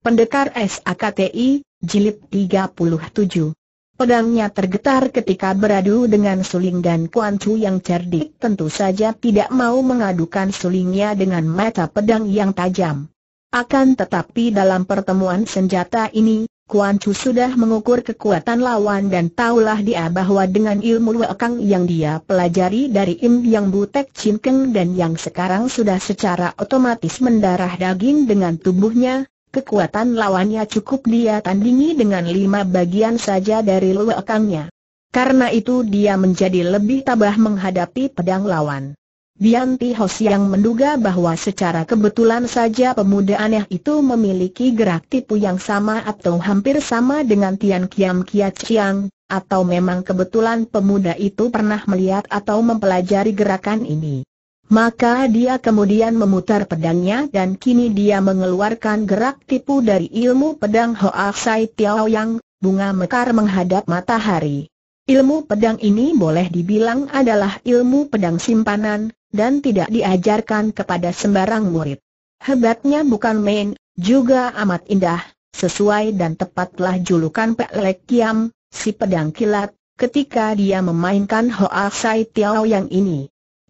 Pendekar SAKTI, Jilid 37 Pedangnya tergetar ketika beradu dengan suling dan Kuan Chu yang cerdik tentu saja tidak mau mengadukan sulingnya dengan mata pedang yang tajam. Akan tetapi dalam pertemuan senjata ini, Kuan Chu sudah mengukur kekuatan lawan dan tahulah dia bahwa dengan ilmu lekang yang dia pelajari dari Im Yang Butek Chin Keng dan yang sekarang sudah secara otomatis mendarah daging dengan tubuhnya, Kekuatan lawannya cukup dia tandingi dengan lima bagian saja dari luakangnya. Karena itu dia menjadi lebih tabah menghadapi pedang lawan. Bianti Hos yang menduga bahwa secara kebetulan saja pemuda aneh itu memiliki gerak tipu yang sama atau hampir sama dengan Tian Kiam Kiat Chiang, atau memang kebetulan pemuda itu pernah melihat atau mempelajari gerakan ini. Maka dia kemudian memutar pedangnya dan kini dia mengeluarkan gerak tipu dari ilmu pedang Hoa Sai Tiao Yang, bunga mekar menghadap matahari. Ilmu pedang ini boleh dibilang adalah ilmu pedang simpanan, dan tidak diajarkan kepada sembarang murid. Hebatnya bukan main, juga amat indah, sesuai dan tepatlah julukan Pek Lek Kiam, si pedang kilat, ketika dia memainkan Hoa Sai Tiao Yang ini.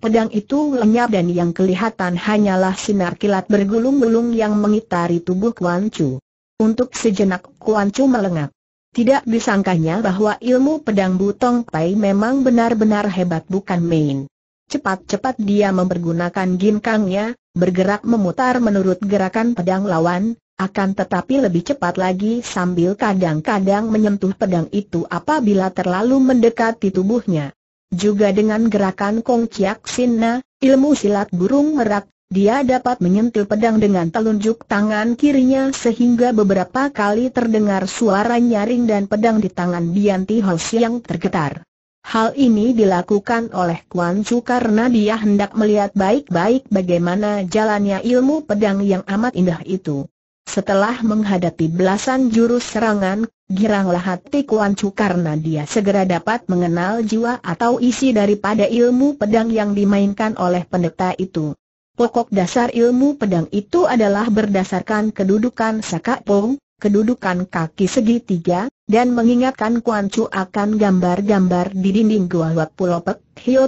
Pedang itu lenyap dan yang kelihatan hanyalah sinar kilat bergulung-gulung yang mengitari tubuh Kuan Chu. Untuk sejenak Kuan Chu melengak. Tidak disangkanya bahwa ilmu pedang Butong Pai memang benar-benar hebat bukan main. Cepat-cepat dia mempergunakan ginkangnya, bergerak memutar menurut gerakan pedang lawan, akan tetapi lebih cepat lagi sambil kadang-kadang menyentuh pedang itu apabila terlalu mendekati tubuhnya. Juga dengan gerakan Kong Chiak Sinna, ilmu silat burung merak, dia dapat menyentil pedang dengan telunjuk tangan kirinya sehingga beberapa kali terdengar suara nyaring dan pedang di tangan Bianti Hos yang tergetar. Hal ini dilakukan oleh Kuan Chu karena dia hendak melihat baik-baik bagaimana jalannya ilmu pedang yang amat indah itu. Setelah menghadapi belasan jurus serangan, Giranglah hati Kuan Chu karena dia segera dapat mengenal jiwa atau isi daripada ilmu pedang yang dimainkan oleh pendeta itu. Pokok dasar ilmu pedang itu adalah berdasarkan kedudukan sakapung, kedudukan kaki segitiga, dan mengingatkan Kuan Chu akan gambar-gambar di dinding Gua Wat Pulau Pek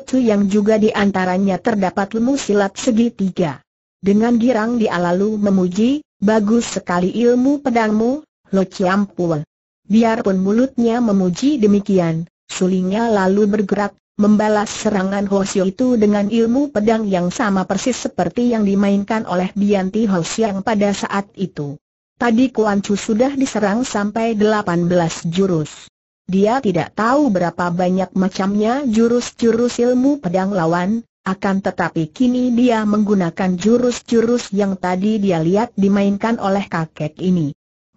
Chu yang juga di antaranya terdapat ilmu silat segitiga. Dengan girang dia lalu memuji, bagus sekali ilmu pedangmu, Lo Chiam Pua. Biarpun mulutnya memuji demikian, sulingnya lalu bergerak, membalas serangan Hoshi itu dengan ilmu pedang yang sama persis seperti yang dimainkan oleh Bianti Hosiang pada saat itu. Tadi Kuan Chu sudah diserang sampai 18 jurus. Dia tidak tahu berapa banyak macamnya jurus-jurus ilmu pedang lawan, akan tetapi kini dia menggunakan jurus-jurus yang tadi dia lihat dimainkan oleh kakek ini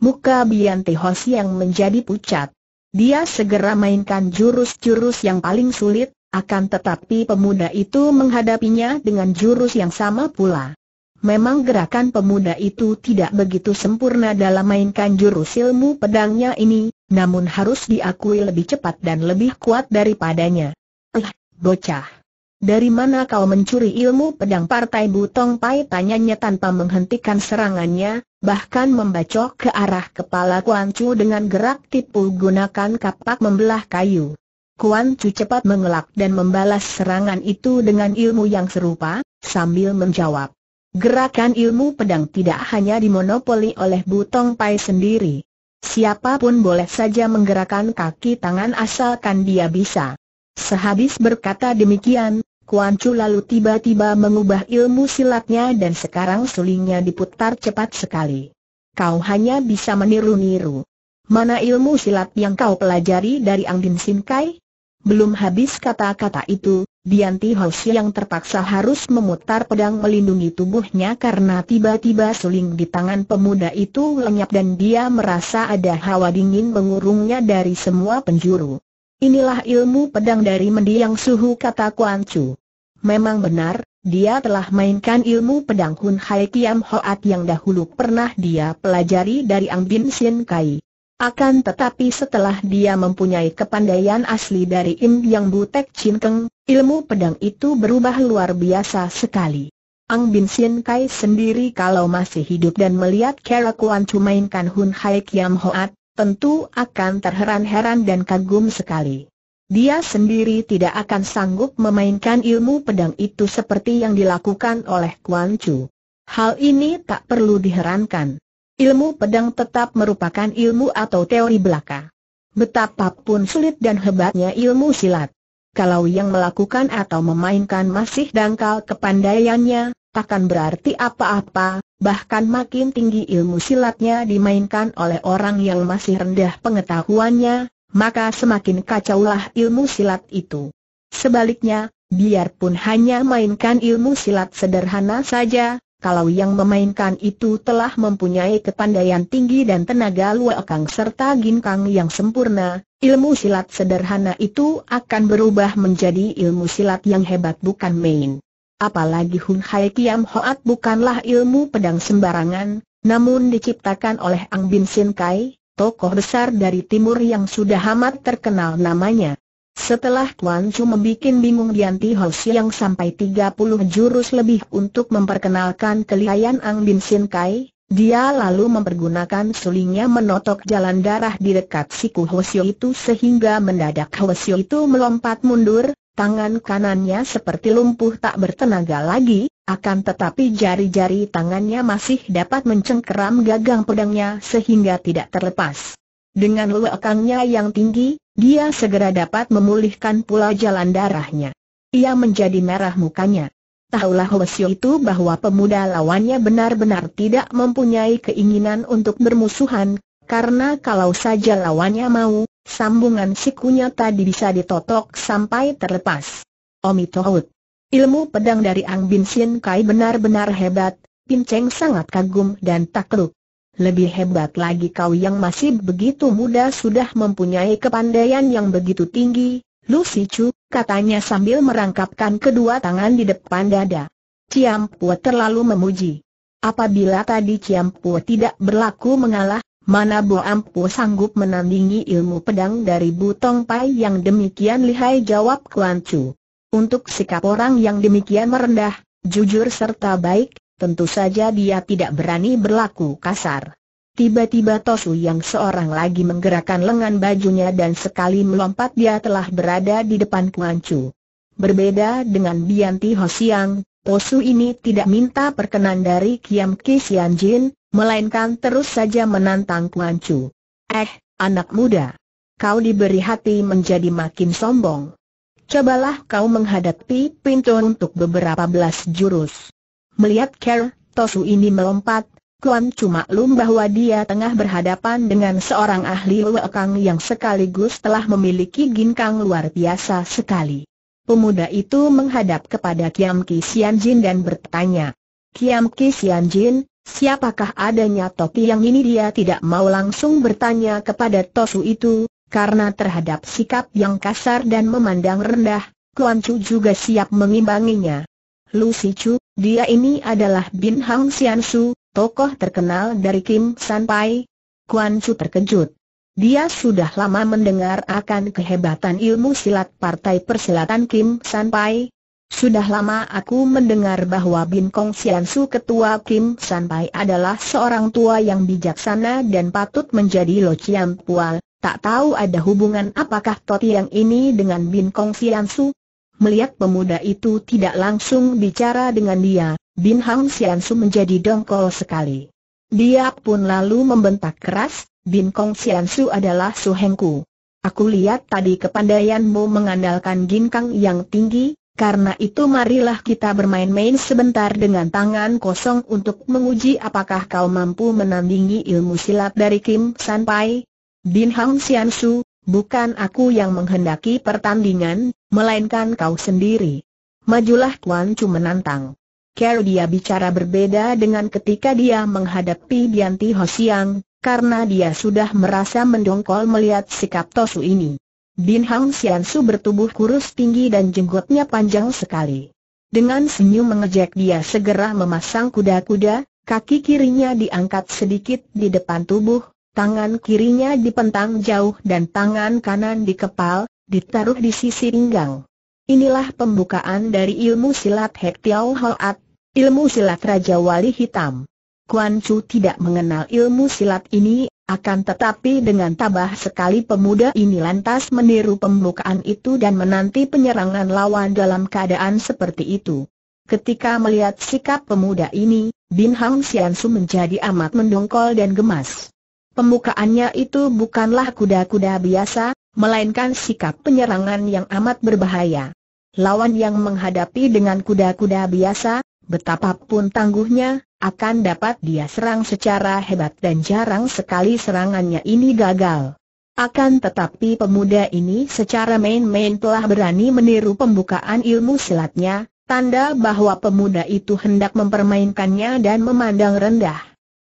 muka Bian Tihos yang menjadi pucat. Dia segera mainkan jurus-jurus yang paling sulit, akan tetapi pemuda itu menghadapinya dengan jurus yang sama pula. Memang gerakan pemuda itu tidak begitu sempurna dalam mainkan jurus ilmu pedangnya ini, namun harus diakui lebih cepat dan lebih kuat daripadanya. Eh, bocah dari mana kau mencuri ilmu pedang partai Butong Pai tanyanya tanpa menghentikan serangannya, bahkan membacok ke arah kepala Kuan Chu dengan gerak tipu gunakan kapak membelah kayu. Kuan Chu cepat mengelak dan membalas serangan itu dengan ilmu yang serupa, sambil menjawab. Gerakan ilmu pedang tidak hanya dimonopoli oleh Butong Pai sendiri. Siapapun boleh saja menggerakkan kaki tangan asalkan dia bisa. Sehabis berkata demikian, Kuan Chu lalu tiba-tiba mengubah ilmu silatnya dan sekarang sulingnya diputar cepat sekali. Kau hanya bisa meniru-niru. Mana ilmu silat yang kau pelajari dari Ang Sin Kai? Belum habis kata-kata itu, Bianti Hoshi yang terpaksa harus memutar pedang melindungi tubuhnya karena tiba-tiba suling di tangan pemuda itu lenyap dan dia merasa ada hawa dingin mengurungnya dari semua penjuru. Inilah ilmu pedang dari mendiang suhu kata Kuan Chu. Memang benar, dia telah mainkan ilmu pedang Hun Hai Kiam Hoat yang dahulu pernah dia pelajari dari Ang Bin Sin Kai. Akan tetapi setelah dia mempunyai kepandaian asli dari Im Yang Butek Chin Keng, ilmu pedang itu berubah luar biasa sekali. Ang Bin Sin Kai sendiri kalau masih hidup dan melihat Kera Kuan Chu mainkan Hun Hai Kiam Hoat, tentu akan terheran-heran dan kagum sekali. Dia sendiri tidak akan sanggup memainkan ilmu pedang itu seperti yang dilakukan oleh Kuan Chu. Hal ini tak perlu diherankan. Ilmu pedang tetap merupakan ilmu atau teori belaka. Betapapun sulit dan hebatnya ilmu silat. Kalau yang melakukan atau memainkan masih dangkal kepandaiannya, takkan berarti apa-apa, bahkan makin tinggi ilmu silatnya dimainkan oleh orang yang masih rendah pengetahuannya, maka semakin kacaulah ilmu silat itu. Sebaliknya, biarpun hanya mainkan ilmu silat sederhana saja, kalau yang memainkan itu telah mempunyai kepandaian tinggi dan tenaga luakang serta ginkang yang sempurna, ilmu silat sederhana itu akan berubah menjadi ilmu silat yang hebat bukan main. Apalagi Hun Hai Kiam Hoat bukanlah ilmu pedang sembarangan, namun diciptakan oleh Ang Bin Sin Kai, tokoh besar dari timur yang sudah amat terkenal namanya. Setelah Tuan Chu membuat bingung Ti Ho yang sampai 30 jurus lebih untuk memperkenalkan kelihayan Ang Bin Sin Kai, dia lalu mempergunakan sulingnya menotok jalan darah di dekat siku Hoshi itu sehingga mendadak Hoshi itu melompat mundur, Tangan kanannya seperti lumpuh tak bertenaga lagi, akan tetapi jari-jari tangannya masih dapat mencengkeram gagang pedangnya sehingga tidak terlepas. Dengan luakangnya yang tinggi, dia segera dapat memulihkan pula jalan darahnya. Ia menjadi merah mukanya. Tahulah Hwasyo itu bahwa pemuda lawannya benar-benar tidak mempunyai keinginan untuk bermusuhan, karena kalau saja lawannya mau, Sambungan sikunya tadi bisa ditotok sampai terlepas. Tohut, Ilmu pedang dari Ang Bin Sin Kai benar-benar hebat, Cheng sangat kagum dan takluk. Lebih hebat lagi kau yang masih begitu muda sudah mempunyai kepandaian yang begitu tinggi, Lu Chu, katanya sambil merangkapkan kedua tangan di depan dada. Ciampu terlalu memuji. Apabila tadi Ciampu tidak berlaku mengalah, Mana Bo Ampu sanggup menandingi ilmu pedang dari Butong Pai yang demikian lihai jawab Kuan Chu. Untuk sikap orang yang demikian merendah, jujur serta baik, tentu saja dia tidak berani berlaku kasar. Tiba-tiba Tosu yang seorang lagi menggerakkan lengan bajunya dan sekali melompat dia telah berada di depan Kuan Chu. Berbeda dengan Bianti Hosiang, Tosu ini tidak minta perkenan dari Kiam Kisian Jin, melainkan terus saja menantang Kuan Chu. Eh, anak muda, kau diberi hati menjadi makin sombong. Cobalah kau menghadapi pintu untuk beberapa belas jurus. Melihat Ker, Tosu ini melompat, Kuan Chu maklum bahwa dia tengah berhadapan dengan seorang ahli wekang yang sekaligus telah memiliki ginkang luar biasa sekali. Pemuda itu menghadap kepada Kiam Ki Sian Jin dan bertanya, Kiam Ki Sian Jin, Siapakah adanya topi yang ini dia tidak mau langsung bertanya kepada Tosu itu, karena terhadap sikap yang kasar dan memandang rendah, Kuan Chu juga siap mengimbanginya. Lu Si Chu, dia ini adalah Bin Hang Sian Su, tokoh terkenal dari Kim San Pai. Kuan Chu terkejut. Dia sudah lama mendengar akan kehebatan ilmu silat Partai Persilatan Kim San Pai, sudah lama aku mendengar bahwa Bin Kong Siansu ketua Kim Sanpai adalah seorang tua yang bijaksana dan patut menjadi Lo Chiam Pual. Tak tahu ada hubungan apakah Toti yang ini dengan Bin Kong Siansu? Melihat pemuda itu tidak langsung bicara dengan dia, Bin Hang Siansu menjadi dongkol sekali. Dia pun lalu membentak keras, Bin Kong Siansu adalah suhengku. Aku lihat tadi kepandaianmu mengandalkan ginkang yang tinggi, karena itu marilah kita bermain-main sebentar dengan tangan kosong untuk menguji apakah kau mampu menandingi ilmu silat dari Kim San Pai. Din Hang Xian Su, bukan aku yang menghendaki pertandingan, melainkan kau sendiri. Majulah Kuan Chu menantang. Cara dia bicara berbeda dengan ketika dia menghadapi Dianti Hosiang, karena dia sudah merasa mendongkol melihat sikap Tosu ini. Bin Hang Xiansu bertubuh kurus tinggi dan jenggotnya panjang sekali. Dengan senyum mengejek dia segera memasang kuda-kuda, kaki kirinya diangkat sedikit di depan tubuh, tangan kirinya dipentang jauh dan tangan kanan dikepal, ditaruh di sisi pinggang. Inilah pembukaan dari ilmu silat Hek Tiao Hoat, ilmu silat Raja Wali Hitam. Kuan Chu tidak mengenal ilmu silat ini akan tetapi dengan tabah sekali pemuda ini lantas meniru pembukaan itu dan menanti penyerangan lawan dalam keadaan seperti itu. Ketika melihat sikap pemuda ini, Bin Hang menjadi amat mendongkol dan gemas. Pembukaannya itu bukanlah kuda-kuda biasa, melainkan sikap penyerangan yang amat berbahaya. Lawan yang menghadapi dengan kuda-kuda biasa, betapapun tangguhnya, akan dapat dia serang secara hebat dan jarang sekali serangannya ini gagal. Akan tetapi pemuda ini secara main-main telah berani meniru pembukaan ilmu silatnya, tanda bahwa pemuda itu hendak mempermainkannya dan memandang rendah.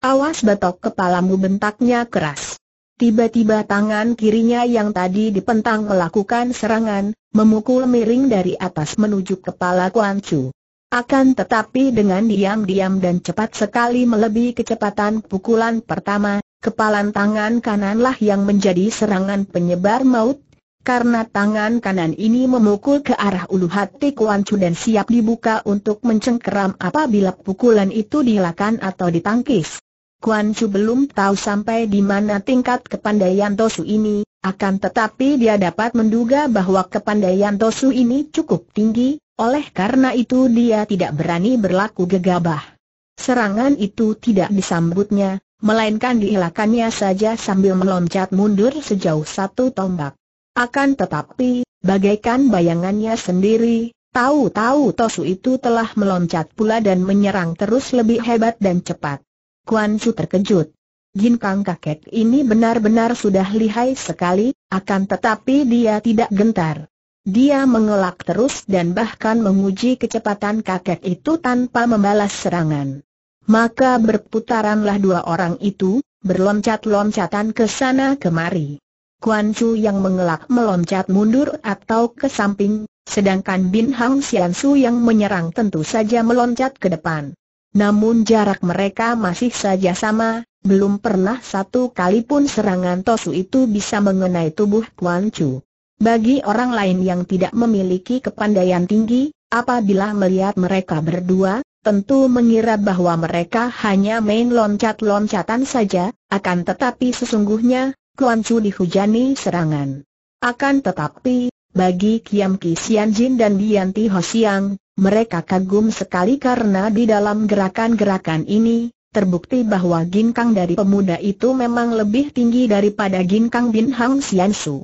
Awas batok kepalamu bentaknya keras. Tiba-tiba tangan kirinya yang tadi dipentang melakukan serangan, memukul miring dari atas menuju kepala Kuan Chu. Akan tetapi dengan diam-diam dan cepat sekali melebihi kecepatan pukulan pertama, kepalan tangan kananlah yang menjadi serangan penyebar maut, karena tangan kanan ini memukul ke arah ulu hati Kuan Chu dan siap dibuka untuk mencengkeram apabila pukulan itu dihilangkan atau ditangkis. Kuan Chu belum tahu sampai di mana tingkat kepandaian Tosu ini, akan tetapi dia dapat menduga bahwa kepandaian Tosu ini cukup tinggi, oleh karena itu dia tidak berani berlaku gegabah. Serangan itu tidak disambutnya, melainkan dihilakannya saja sambil meloncat mundur sejauh satu tombak. Akan tetapi, bagaikan bayangannya sendiri, tahu-tahu Tosu itu telah meloncat pula dan menyerang terus lebih hebat dan cepat. Kuan Su terkejut. Jin Kang kakek ini benar-benar sudah lihai sekali, akan tetapi dia tidak gentar. Dia mengelak terus dan bahkan menguji kecepatan kakek itu tanpa membalas serangan. Maka berputaranlah dua orang itu, berloncat-loncatan ke sana kemari. Kuan Chu yang mengelak meloncat mundur atau ke samping, sedangkan Bin Hang Xian Su yang menyerang tentu saja meloncat ke depan. Namun jarak mereka masih saja sama, belum pernah satu kali pun serangan Tosu itu bisa mengenai tubuh Kuan Chu. Bagi orang lain yang tidak memiliki kepandaian tinggi, apabila melihat mereka berdua, tentu mengira bahwa mereka hanya main loncat-loncatan saja, akan tetapi sesungguhnya, Kuan Chu dihujani serangan. Akan tetapi, bagi Kiam Ki Sian Jin dan Bianti Ho Siang, mereka kagum sekali karena di dalam gerakan-gerakan ini, terbukti bahwa ginkang dari pemuda itu memang lebih tinggi daripada ginkang Bin Hang Sian Su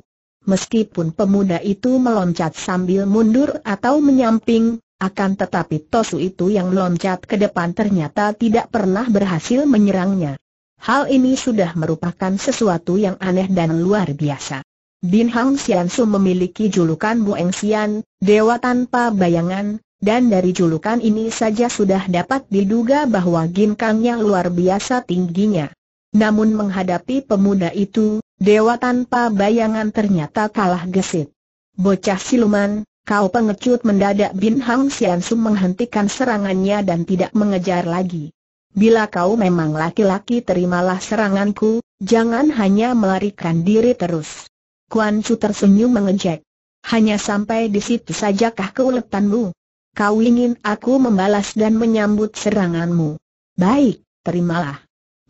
meskipun pemuda itu meloncat sambil mundur atau menyamping, akan tetapi Tosu itu yang loncat ke depan ternyata tidak pernah berhasil menyerangnya. Hal ini sudah merupakan sesuatu yang aneh dan luar biasa. Bin Hang Xiansu memiliki julukan Bueng Xian, Dewa Tanpa Bayangan, dan dari julukan ini saja sudah dapat diduga bahwa ginkangnya luar biasa tingginya. Namun menghadapi pemuda itu, Dewa tanpa bayangan ternyata kalah gesit. Bocah siluman, kau pengecut mendadak Bin Hang Sian menghentikan serangannya dan tidak mengejar lagi. Bila kau memang laki-laki terimalah seranganku, jangan hanya melarikan diri terus. Kuan Chu tersenyum mengejek. Hanya sampai di situ sajakah keuletanmu? Kau ingin aku membalas dan menyambut seranganmu? Baik, terimalah.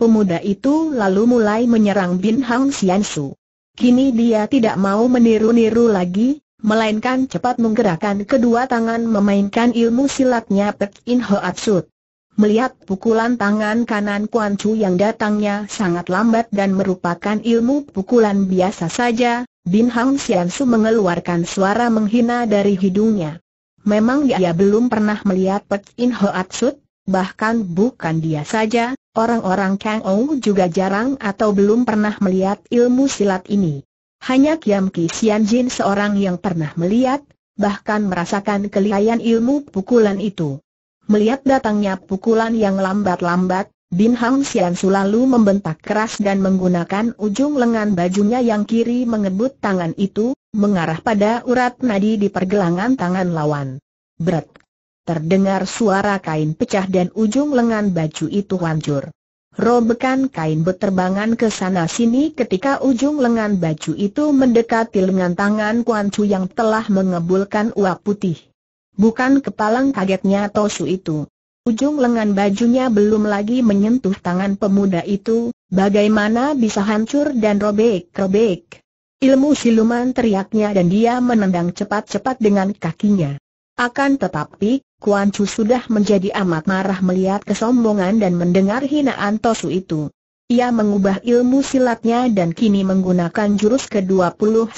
Pemuda itu lalu mulai menyerang Bin Hang Xiansu. Kini dia tidak mau meniru-niru lagi, melainkan cepat menggerakkan kedua tangan memainkan ilmu silatnya Pek In Ho Sut. Melihat pukulan tangan kanan Kuan Chu yang datangnya sangat lambat dan merupakan ilmu pukulan biasa saja, Bin Hang Xiansu mengeluarkan suara menghina dari hidungnya. Memang dia belum pernah melihat Pek In Ho Sut, bahkan bukan dia saja, orang-orang Kang Ou juga jarang atau belum pernah melihat ilmu silat ini. Hanya Kiam Ki Sian Jin seorang yang pernah melihat, bahkan merasakan kelihayan ilmu pukulan itu. Melihat datangnya pukulan yang lambat-lambat, Bin Hang Sian Su membentak keras dan menggunakan ujung lengan bajunya yang kiri mengebut tangan itu, mengarah pada urat nadi di pergelangan tangan lawan. Berat Terdengar suara kain pecah dan ujung lengan baju itu hancur. Robekan kain berterbangan ke sana sini ketika ujung lengan baju itu mendekati lengan tangan Kuan Chu yang telah mengebulkan uap putih. Bukan kepalang kagetnya Tosu itu. Ujung lengan bajunya belum lagi menyentuh tangan pemuda itu, bagaimana bisa hancur dan robek-robek. Ilmu siluman teriaknya dan dia menendang cepat-cepat dengan kakinya. Akan tetapi, Kuan Chu sudah menjadi amat marah melihat kesombongan dan mendengar hinaan Tosu itu. Ia mengubah ilmu silatnya dan kini menggunakan jurus ke-21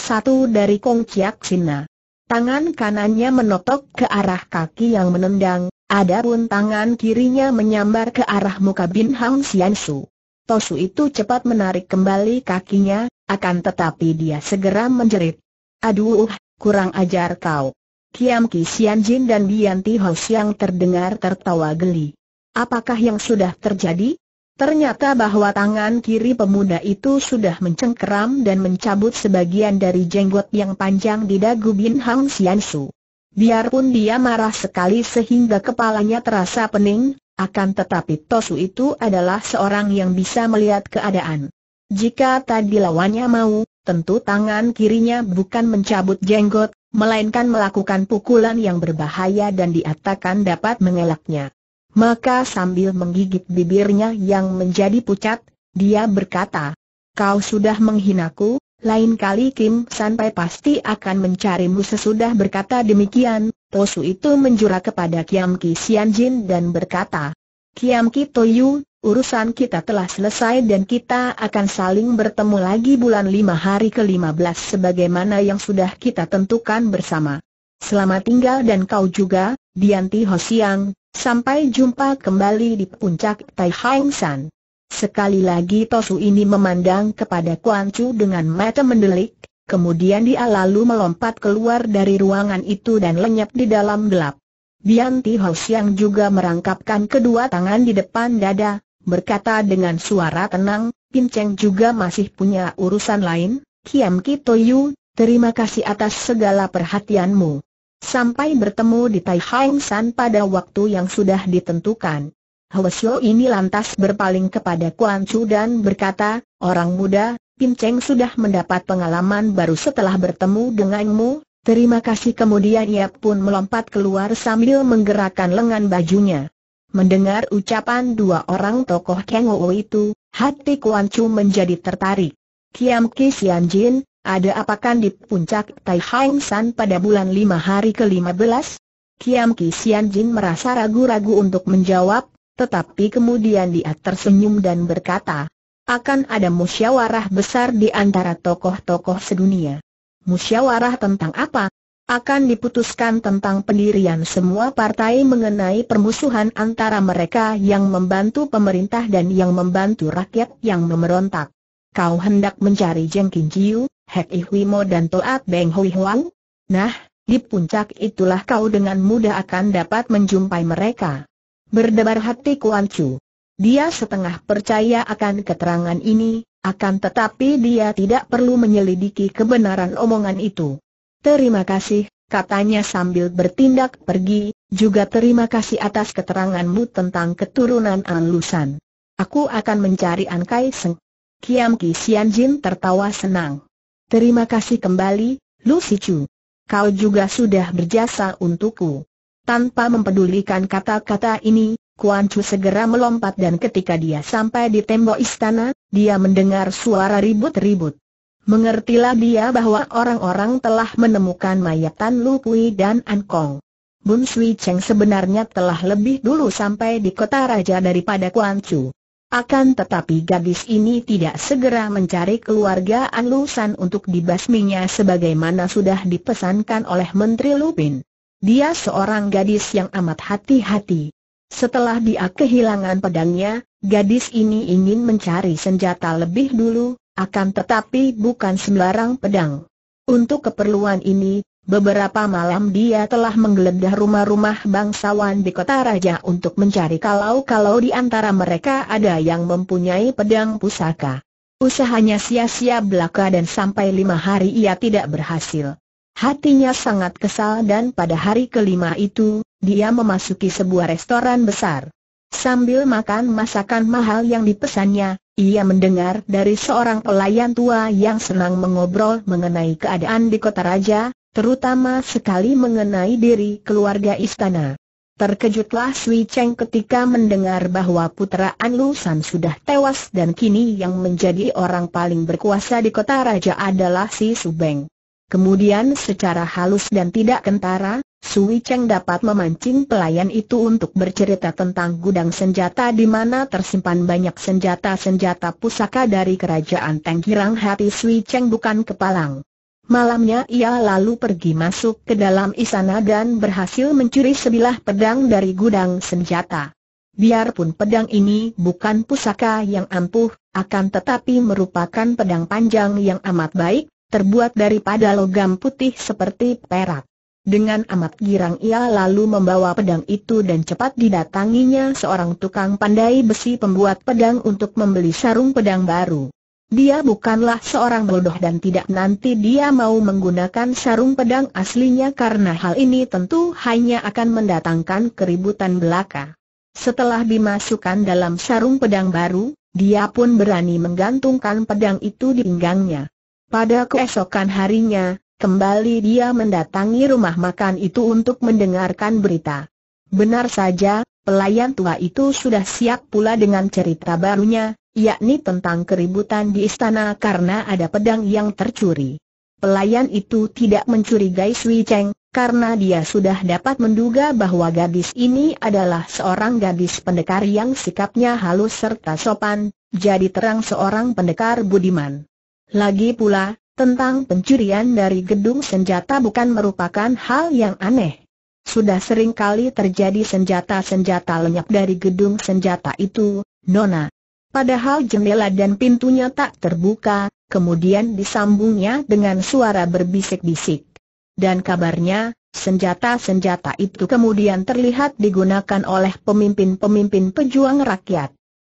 dari Kong Chiak Sina. Tangan kanannya menotok ke arah kaki yang menendang, adapun tangan kirinya menyambar ke arah muka Bin Hang Sian Su. Tosu itu cepat menarik kembali kakinya, akan tetapi dia segera menjerit. Aduh, kurang ajar kau. Kiam Ki Jin dan Bianti Ho yang terdengar tertawa geli. Apakah yang sudah terjadi? Ternyata bahwa tangan kiri pemuda itu sudah mencengkeram dan mencabut sebagian dari jenggot yang panjang di dagu Bin Hang Xian Su. Biarpun dia marah sekali sehingga kepalanya terasa pening, akan tetapi Tosu itu adalah seorang yang bisa melihat keadaan. Jika tadi lawannya mau, tentu tangan kirinya bukan mencabut jenggot, melainkan melakukan pukulan yang berbahaya dan diatakan dapat mengelaknya. Maka sambil menggigit bibirnya yang menjadi pucat, dia berkata, Kau sudah menghinaku, lain kali Kim sampai pasti akan mencarimu sesudah berkata demikian, Tosu itu menjura kepada Kiam Ki Sian Jin dan berkata, Kiam Ki Toyu, urusan kita telah selesai dan kita akan saling bertemu lagi bulan lima hari ke lima belas sebagaimana yang sudah kita tentukan bersama. Selamat tinggal dan kau juga, Dianti Hosiang, sampai jumpa kembali di puncak Tai Hang San. Sekali lagi Tosu ini memandang kepada Kuan Chu dengan mata mendelik, kemudian dia lalu melompat keluar dari ruangan itu dan lenyap di dalam gelap. Dianti Hoshiang juga merangkapkan kedua tangan di depan dada, berkata dengan suara tenang, Pinceng juga masih punya urusan lain, Kiam Kitoyu, terima kasih atas segala perhatianmu. Sampai bertemu di Tai Hang San pada waktu yang sudah ditentukan. Hwasyo ini lantas berpaling kepada Kuan Chu dan berkata, Orang muda, Pinceng sudah mendapat pengalaman baru setelah bertemu denganmu, terima kasih kemudian ia pun melompat keluar sambil menggerakkan lengan bajunya. Mendengar ucapan dua orang tokoh Kengo itu, hati Kuan Chu menjadi tertarik. Kiam Ki Sian Jin, ada apakan di puncak Tai Hang San pada bulan lima hari ke belas? Kiam Ki Sian Jin merasa ragu-ragu untuk menjawab, tetapi kemudian dia tersenyum dan berkata, akan ada musyawarah besar di antara tokoh-tokoh sedunia. Musyawarah tentang apa? akan diputuskan tentang pendirian semua partai mengenai permusuhan antara mereka yang membantu pemerintah dan yang membantu rakyat yang memerontak. Kau hendak mencari Jeng Kin Jiu, Hek Ihwimo dan Toat Beng Hui Huang? Nah, di puncak itulah kau dengan mudah akan dapat menjumpai mereka. Berdebar hati Kuan Chu. Dia setengah percaya akan keterangan ini, akan tetapi dia tidak perlu menyelidiki kebenaran omongan itu. Terima kasih, katanya sambil bertindak pergi, juga terima kasih atas keteranganmu tentang keturunan Anlusan. Aku akan mencari An Kai Seng. Kiam Ki Sian Jin tertawa senang. Terima kasih kembali, Lu Si Chu. Kau juga sudah berjasa untukku. Tanpa mempedulikan kata-kata ini, Kuan Chu segera melompat dan ketika dia sampai di tembok istana, dia mendengar suara ribut-ribut. Mengertilah dia bahwa orang-orang telah menemukan mayat Tan Lu Pui dan An Kong. Bun Sui Cheng sebenarnya telah lebih dulu sampai di kota raja daripada Kuan Chu. Akan tetapi gadis ini tidak segera mencari keluarga An Lu San untuk dibasminya sebagaimana sudah dipesankan oleh Menteri Lupin. Dia seorang gadis yang amat hati-hati. Setelah dia kehilangan pedangnya, gadis ini ingin mencari senjata lebih dulu, akan tetapi bukan sembarang pedang. Untuk keperluan ini, beberapa malam dia telah menggeledah rumah-rumah bangsawan di kota raja untuk mencari kalau-kalau di antara mereka ada yang mempunyai pedang pusaka. Usahanya sia-sia belaka dan sampai lima hari ia tidak berhasil. Hatinya sangat kesal dan pada hari kelima itu, dia memasuki sebuah restoran besar. Sambil makan masakan mahal yang dipesannya, ia mendengar dari seorang pelayan tua yang senang mengobrol mengenai keadaan di kota raja, terutama sekali mengenai diri keluarga istana. Terkejutlah Sui Cheng ketika mendengar bahwa putra An Lu San sudah tewas dan kini yang menjadi orang paling berkuasa di kota raja adalah si Subeng. Kemudian secara halus dan tidak kentara, Sui Cheng dapat memancing pelayan itu untuk bercerita tentang gudang senjata di mana tersimpan banyak senjata-senjata pusaka dari kerajaan Hirang hati Sui Cheng bukan kepalang. Malamnya ia lalu pergi masuk ke dalam istana dan berhasil mencuri sebilah pedang dari gudang senjata. Biarpun pedang ini bukan pusaka yang ampuh, akan tetapi merupakan pedang panjang yang amat baik, terbuat daripada logam putih seperti perak. Dengan amat girang ia lalu membawa pedang itu dan cepat didatanginya seorang tukang pandai besi pembuat pedang untuk membeli sarung pedang baru. Dia bukanlah seorang bodoh dan tidak nanti dia mau menggunakan sarung pedang aslinya karena hal ini tentu hanya akan mendatangkan keributan belaka. Setelah dimasukkan dalam sarung pedang baru, dia pun berani menggantungkan pedang itu di pinggangnya. Pada keesokan harinya, kembali dia mendatangi rumah makan itu untuk mendengarkan berita. Benar saja, pelayan tua itu sudah siap pula dengan cerita barunya, yakni tentang keributan di istana karena ada pedang yang tercuri. Pelayan itu tidak mencurigai Sui Cheng, karena dia sudah dapat menduga bahwa gadis ini adalah seorang gadis pendekar yang sikapnya halus serta sopan, jadi terang seorang pendekar budiman. Lagi pula, tentang pencurian dari gedung senjata bukan merupakan hal yang aneh. Sudah sering kali terjadi senjata-senjata lenyap dari gedung senjata itu, Nona. Padahal jendela dan pintunya tak terbuka, kemudian disambungnya dengan suara berbisik-bisik. Dan kabarnya, senjata-senjata itu kemudian terlihat digunakan oleh pemimpin-pemimpin pejuang rakyat.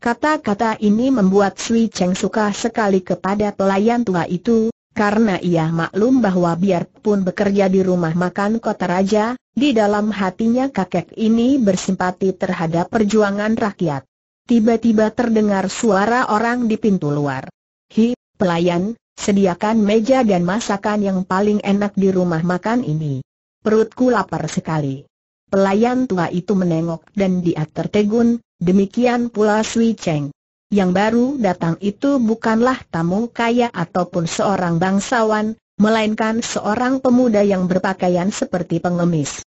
Kata-kata ini membuat Sui Cheng suka sekali kepada pelayan tua itu, karena ia maklum bahwa biarpun bekerja di rumah makan kota raja, di dalam hatinya kakek ini bersimpati terhadap perjuangan rakyat. Tiba-tiba terdengar suara orang di pintu luar. Hi, pelayan, sediakan meja dan masakan yang paling enak di rumah makan ini. Perutku lapar sekali. Pelayan tua itu menengok dan dia tertegun, Demikian pula Sui Cheng. Yang baru datang itu bukanlah tamu kaya ataupun seorang bangsawan, melainkan seorang pemuda yang berpakaian seperti pengemis.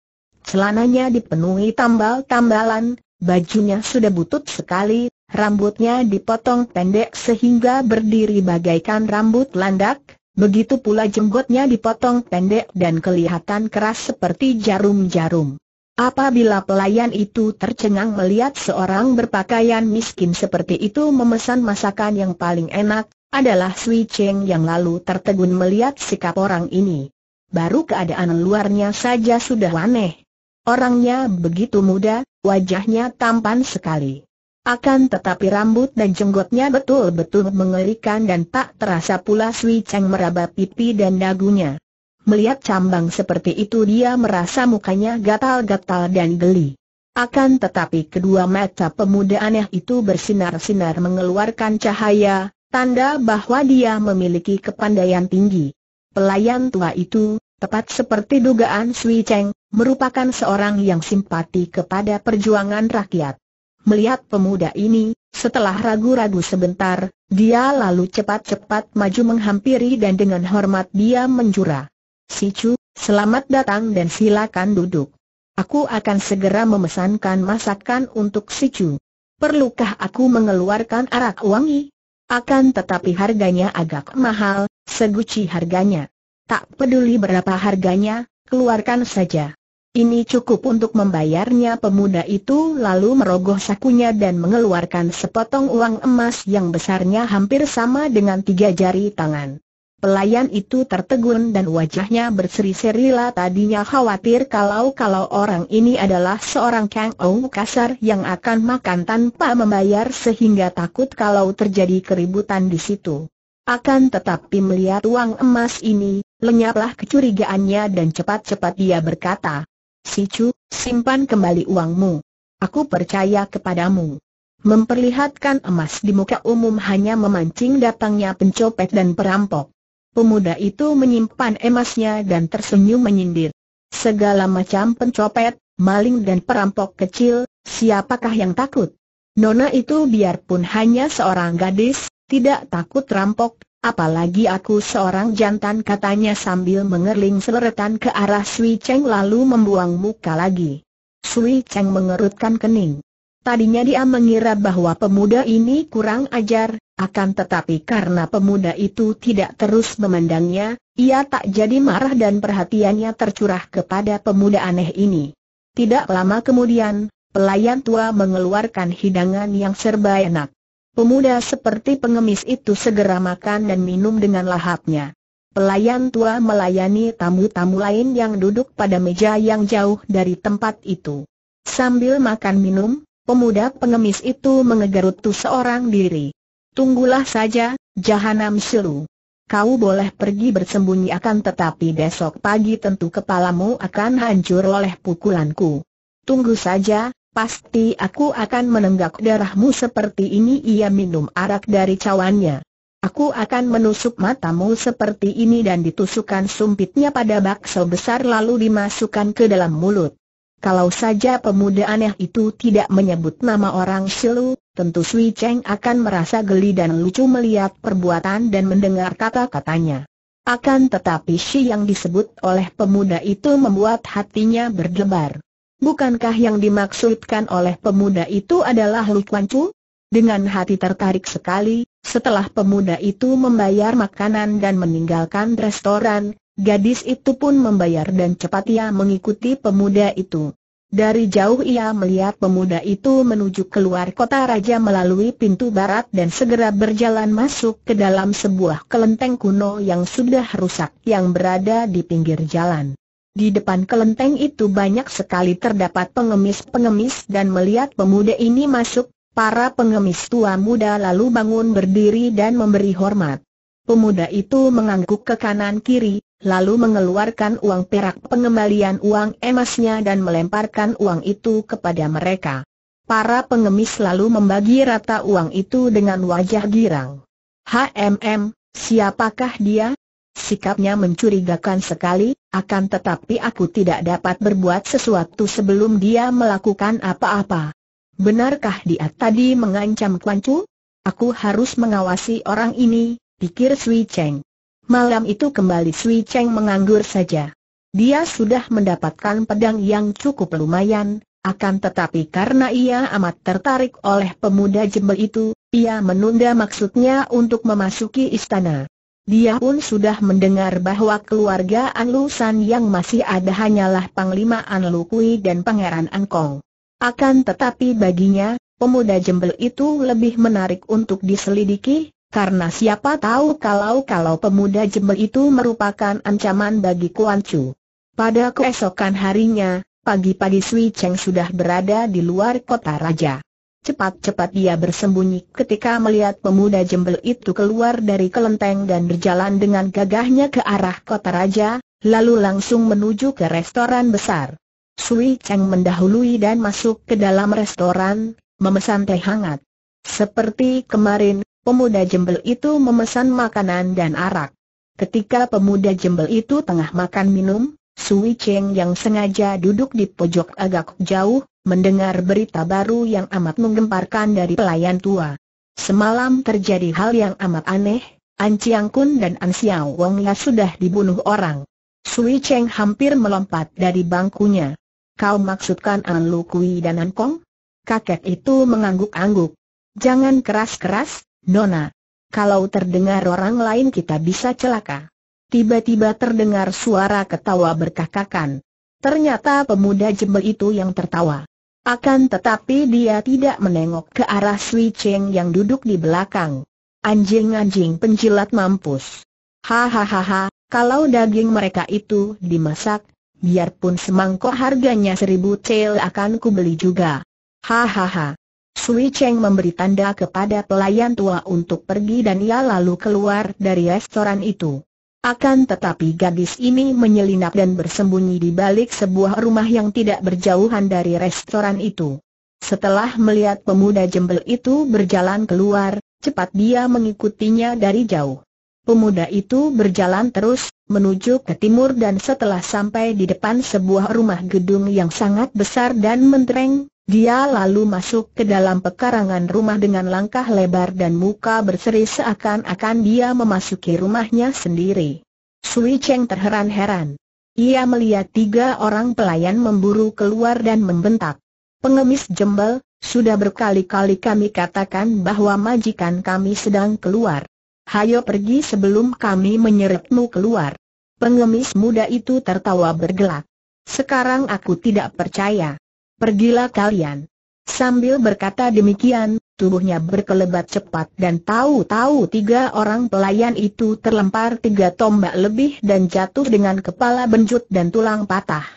Celananya dipenuhi tambal-tambalan, bajunya sudah butut sekali, rambutnya dipotong pendek sehingga berdiri bagaikan rambut landak, begitu pula jenggotnya dipotong pendek dan kelihatan keras seperti jarum-jarum. Apabila pelayan itu tercengang melihat seorang berpakaian miskin seperti itu memesan masakan yang paling enak, adalah Sui Cheng yang lalu tertegun melihat sikap orang ini. Baru keadaan luarnya saja sudah aneh. Orangnya begitu muda, wajahnya tampan sekali. Akan tetapi rambut dan jenggotnya betul-betul mengerikan dan tak terasa pula Sui Cheng meraba pipi dan dagunya. Melihat cambang seperti itu dia merasa mukanya gatal-gatal dan geli. Akan tetapi kedua mata pemuda aneh itu bersinar-sinar mengeluarkan cahaya, tanda bahwa dia memiliki kepandaian tinggi. Pelayan tua itu, tepat seperti dugaan Sui Cheng, merupakan seorang yang simpati kepada perjuangan rakyat. Melihat pemuda ini, setelah ragu-ragu sebentar, dia lalu cepat-cepat maju menghampiri dan dengan hormat dia menjurah. Si Chu, selamat datang dan silakan duduk. Aku akan segera memesankan masakan untuk si Chu. Perlukah aku mengeluarkan arak wangi? Akan tetapi harganya agak mahal, seguci harganya. Tak peduli berapa harganya, keluarkan saja. Ini cukup untuk membayarnya pemuda itu lalu merogoh sakunya dan mengeluarkan sepotong uang emas yang besarnya hampir sama dengan tiga jari tangan. Pelayan itu tertegun dan wajahnya berseri seri lah tadinya khawatir kalau-kalau orang ini adalah seorang Kang Ong kasar yang akan makan tanpa membayar sehingga takut kalau terjadi keributan di situ. Akan tetapi melihat uang emas ini, lenyaplah kecurigaannya dan cepat-cepat dia berkata, Si Chu, simpan kembali uangmu. Aku percaya kepadamu. Memperlihatkan emas di muka umum hanya memancing datangnya pencopet dan perampok. Pemuda itu menyimpan emasnya dan tersenyum menyindir. Segala macam pencopet, maling dan perampok kecil, siapakah yang takut? Nona itu biarpun hanya seorang gadis, tidak takut rampok, apalagi aku seorang jantan katanya sambil mengerling seleretan ke arah Sui Cheng lalu membuang muka lagi. Sui Cheng mengerutkan kening. Tadinya dia mengira bahwa pemuda ini kurang ajar, akan tetapi karena pemuda itu tidak terus memandangnya, ia tak jadi marah dan perhatiannya tercurah kepada pemuda aneh ini. Tidak lama kemudian, pelayan tua mengeluarkan hidangan yang serba enak. Pemuda seperti pengemis itu segera makan dan minum dengan lahapnya. Pelayan tua melayani tamu-tamu lain yang duduk pada meja yang jauh dari tempat itu. Sambil makan minum, pemuda pengemis itu mengegerutu seorang diri. Tunggulah saja, jahanam seru. Kau boleh pergi bersembunyi akan tetapi besok pagi tentu kepalamu akan hancur oleh pukulanku. Tunggu saja, pasti aku akan menenggak darahmu seperti ini ia minum arak dari cawannya. Aku akan menusuk matamu seperti ini dan ditusukkan sumpitnya pada bakso besar lalu dimasukkan ke dalam mulut. Kalau saja pemuda aneh itu tidak menyebut nama orang Silu, tentu Sui Cheng akan merasa geli dan lucu melihat perbuatan dan mendengar kata-katanya. Akan tetapi Shi yang disebut oleh pemuda itu membuat hatinya berdebar. Bukankah yang dimaksudkan oleh pemuda itu adalah Lu Kuan Chu? Dengan hati tertarik sekali, setelah pemuda itu membayar makanan dan meninggalkan restoran, gadis itu pun membayar dan cepat ia mengikuti pemuda itu. Dari jauh ia melihat pemuda itu menuju keluar kota raja melalui pintu barat dan segera berjalan masuk ke dalam sebuah kelenteng kuno yang sudah rusak yang berada di pinggir jalan. Di depan kelenteng itu banyak sekali terdapat pengemis-pengemis dan melihat pemuda ini masuk, para pengemis tua muda lalu bangun berdiri dan memberi hormat. Pemuda itu mengangguk ke kanan kiri, lalu mengeluarkan uang perak pengembalian uang emasnya dan melemparkan uang itu kepada mereka. Para pengemis lalu membagi rata uang itu dengan wajah girang. HMM, siapakah dia? Sikapnya mencurigakan sekali, akan tetapi aku tidak dapat berbuat sesuatu sebelum dia melakukan apa-apa. Benarkah dia tadi mengancam Kuan Chu? Aku harus mengawasi orang ini, pikir Sui Cheng. Malam itu kembali Sui Cheng menganggur saja. Dia sudah mendapatkan pedang yang cukup lumayan, akan tetapi karena ia amat tertarik oleh pemuda jembel itu, ia menunda maksudnya untuk memasuki istana. Dia pun sudah mendengar bahwa keluarga Anlu San yang masih ada hanyalah Panglima Anlu Kui dan Pangeran Angkong. Akan tetapi baginya, pemuda jembel itu lebih menarik untuk diselidiki, karena siapa tahu kalau-kalau pemuda jembel itu merupakan ancaman bagi Kuan Chu. Pada keesokan harinya, pagi-pagi Sui Cheng sudah berada di luar kota raja. Cepat-cepat ia bersembunyi ketika melihat pemuda jembel itu keluar dari kelenteng dan berjalan dengan gagahnya ke arah kota raja, lalu langsung menuju ke restoran besar. Sui Cheng mendahului dan masuk ke dalam restoran, memesan teh hangat. Seperti kemarin, pemuda jembel itu memesan makanan dan arak. Ketika pemuda jembel itu tengah makan minum, Sui Cheng yang sengaja duduk di pojok agak jauh, mendengar berita baru yang amat menggemparkan dari pelayan tua. Semalam terjadi hal yang amat aneh, An Chiang Kun dan An Xiao Wong Ya sudah dibunuh orang. Sui Cheng hampir melompat dari bangkunya. Kau maksudkan An Lu Kui dan An Kong? Kakek itu mengangguk-angguk. Jangan keras-keras, Nona, kalau terdengar orang lain kita bisa celaka. Tiba-tiba terdengar suara ketawa berkakakan. Ternyata pemuda jembel itu yang tertawa. Akan tetapi dia tidak menengok ke arah Sui Cheng yang duduk di belakang. Anjing-anjing penjilat mampus. Hahaha, kalau daging mereka itu dimasak, biarpun semangkok harganya seribu cel akan kubeli juga. Hahaha. Sui Cheng memberi tanda kepada pelayan tua untuk pergi dan ia lalu keluar dari restoran itu. Akan tetapi gadis ini menyelinap dan bersembunyi di balik sebuah rumah yang tidak berjauhan dari restoran itu. Setelah melihat pemuda jembel itu berjalan keluar, cepat dia mengikutinya dari jauh. Pemuda itu berjalan terus, menuju ke timur dan setelah sampai di depan sebuah rumah gedung yang sangat besar dan mentereng, dia lalu masuk ke dalam pekarangan rumah dengan langkah lebar dan muka berseri seakan-akan dia memasuki rumahnya sendiri. Sui Cheng terheran-heran. Ia melihat tiga orang pelayan memburu keluar dan membentak. Pengemis jembel, sudah berkali-kali kami katakan bahwa majikan kami sedang keluar. Hayo pergi sebelum kami menyeretmu keluar. Pengemis muda itu tertawa bergelak. Sekarang aku tidak percaya pergilah kalian. Sambil berkata demikian, tubuhnya berkelebat cepat dan tahu-tahu tiga orang pelayan itu terlempar tiga tombak lebih dan jatuh dengan kepala benjut dan tulang patah.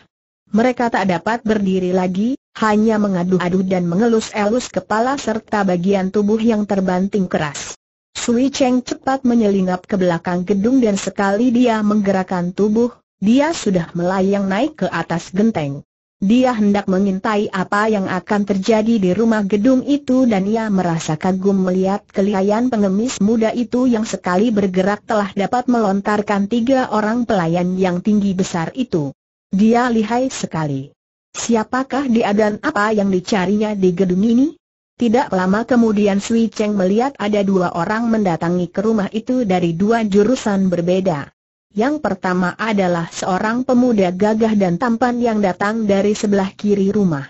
Mereka tak dapat berdiri lagi, hanya mengadu-adu dan mengelus-elus kepala serta bagian tubuh yang terbanting keras. Sui Cheng cepat menyelinap ke belakang gedung dan sekali dia menggerakkan tubuh, dia sudah melayang naik ke atas genteng. Dia hendak mengintai apa yang akan terjadi di rumah gedung itu dan ia merasa kagum melihat kelihayan pengemis muda itu yang sekali bergerak telah dapat melontarkan tiga orang pelayan yang tinggi besar itu. Dia lihai sekali. Siapakah dia dan apa yang dicarinya di gedung ini? Tidak lama kemudian Sui Cheng melihat ada dua orang mendatangi ke rumah itu dari dua jurusan berbeda. Yang pertama adalah seorang pemuda gagah dan tampan yang datang dari sebelah kiri rumah.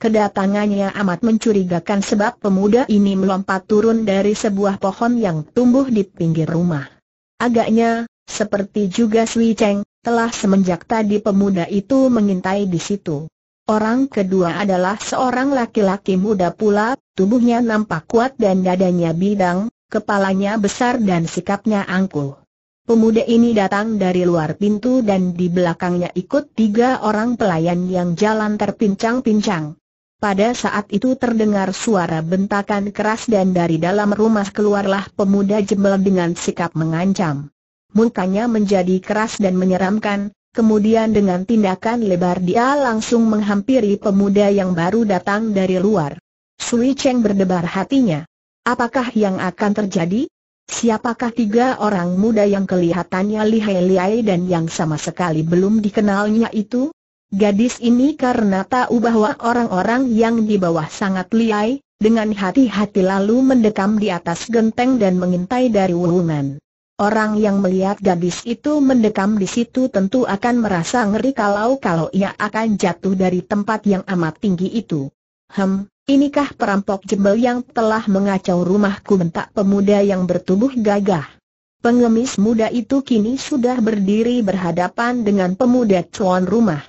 Kedatangannya amat mencurigakan sebab pemuda ini melompat turun dari sebuah pohon yang tumbuh di pinggir rumah. Agaknya, seperti juga Sui Cheng, telah semenjak tadi pemuda itu mengintai di situ. Orang kedua adalah seorang laki-laki muda pula, tubuhnya nampak kuat dan dadanya bidang, kepalanya besar dan sikapnya angkuh. Pemuda ini datang dari luar pintu dan di belakangnya ikut tiga orang pelayan yang jalan terpincang-pincang. Pada saat itu terdengar suara bentakan keras dan dari dalam rumah keluarlah pemuda jebel dengan sikap mengancam. Mukanya menjadi keras dan menyeramkan, kemudian dengan tindakan lebar dia langsung menghampiri pemuda yang baru datang dari luar. Sui Cheng berdebar hatinya. Apakah yang akan terjadi? Siapakah tiga orang muda yang kelihatannya lihai-lihai dan yang sama sekali belum dikenalnya itu? Gadis ini karena tahu bahwa orang-orang yang di bawah sangat lihai, dengan hati-hati lalu mendekam di atas genteng dan mengintai dari Wunan. Orang yang melihat gadis itu mendekam di situ tentu akan merasa ngeri kalau-kalau ia akan jatuh dari tempat yang amat tinggi itu. Hem, Inikah perampok jebel yang telah mengacau rumahku bentak pemuda yang bertubuh gagah. Pengemis muda itu kini sudah berdiri berhadapan dengan pemuda cuan rumah.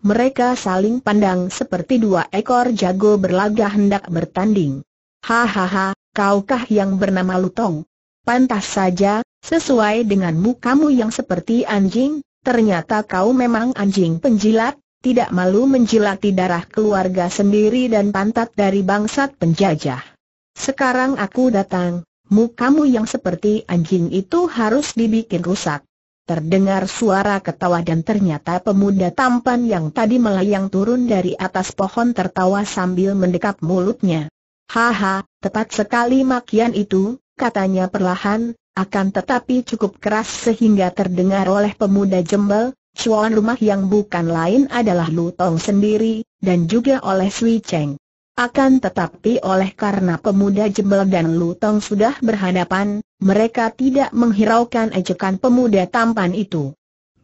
Mereka saling pandang seperti dua ekor jago berlaga hendak bertanding. Hahaha, kaukah yang bernama Lutong? Pantas saja, sesuai dengan mukamu yang seperti anjing, ternyata kau memang anjing penjilat, tidak malu menjilati darah keluarga sendiri dan pantat dari bangsat penjajah. Sekarang aku datang, mukamu yang seperti anjing itu harus dibikin rusak. Terdengar suara ketawa dan ternyata pemuda tampan yang tadi melayang turun dari atas pohon tertawa sambil mendekap mulutnya. Haha, tepat sekali makian itu, katanya perlahan, akan tetapi cukup keras sehingga terdengar oleh pemuda jembel, Cuan rumah yang bukan lain adalah Lu Tong sendiri, dan juga oleh Sui Cheng. Akan tetapi oleh karena pemuda Jebel dan Lu Tong sudah berhadapan, mereka tidak menghiraukan ejekan pemuda tampan itu.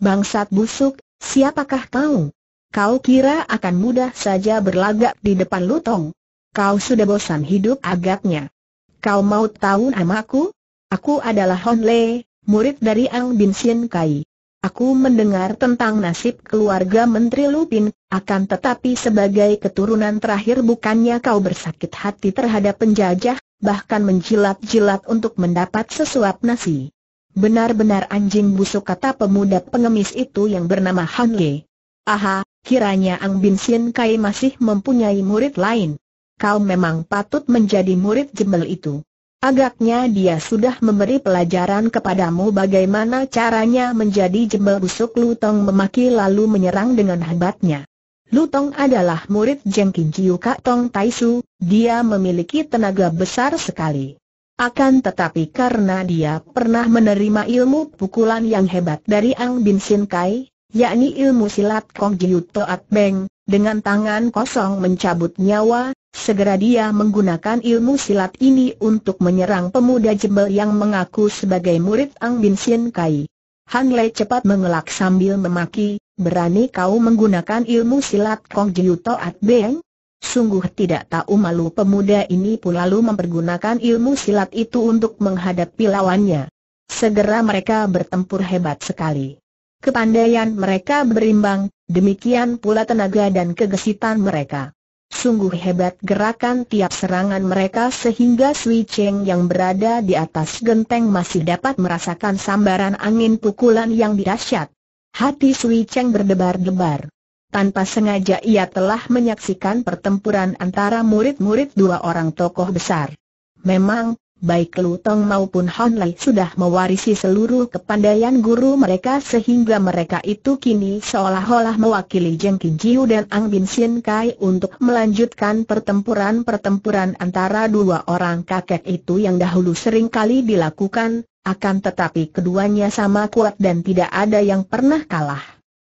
Bangsat busuk, siapakah kau? Kau kira akan mudah saja berlagak di depan Lu Tong? Kau sudah bosan hidup agaknya. Kau mau tahu namaku? Aku adalah Hon Le, murid dari Ang Bin Sien Kai. Aku mendengar tentang nasib keluarga Menteri Lupin, akan tetapi sebagai keturunan terakhir bukannya kau bersakit hati terhadap penjajah, bahkan menjilat-jilat untuk mendapat sesuap nasi. Benar-benar anjing busuk kata pemuda pengemis itu yang bernama Han Ye. Aha, kiranya Ang Bin Sin Kai masih mempunyai murid lain. Kau memang patut menjadi murid jembel itu. Agaknya dia sudah memberi pelajaran kepadamu bagaimana caranya menjadi jembel busuk Lutong memaki lalu menyerang dengan hebatnya. Lutong adalah murid Jengkin Jiu Kak Tong Taisu, dia memiliki tenaga besar sekali. Akan tetapi karena dia pernah menerima ilmu pukulan yang hebat dari Ang Bin Sin Kai, yakni ilmu silat Kong Jiu Toat Beng, dengan tangan kosong mencabut nyawa, Segera dia menggunakan ilmu silat ini untuk menyerang pemuda jembel yang mengaku sebagai murid Ang Bin Sien Kai. Han Lei cepat mengelak sambil memaki, berani kau menggunakan ilmu silat Kong Jiu Toat Beng? Sungguh tidak tahu malu pemuda ini pun lalu mempergunakan ilmu silat itu untuk menghadapi lawannya. Segera mereka bertempur hebat sekali. Kepandaian mereka berimbang, demikian pula tenaga dan kegesitan mereka. Sungguh hebat gerakan tiap serangan mereka sehingga Sui Cheng yang berada di atas genteng masih dapat merasakan sambaran angin pukulan yang dirasyat. Hati Sui Cheng berdebar-debar. Tanpa sengaja ia telah menyaksikan pertempuran antara murid-murid dua orang tokoh besar. Memang, baik Lu Tong maupun Hon Lei sudah mewarisi seluruh kepandaian guru mereka sehingga mereka itu kini seolah-olah mewakili Jeng Kin Jiu dan Ang Bin Sin Kai untuk melanjutkan pertempuran-pertempuran antara dua orang kakek itu yang dahulu sering kali dilakukan, akan tetapi keduanya sama kuat dan tidak ada yang pernah kalah.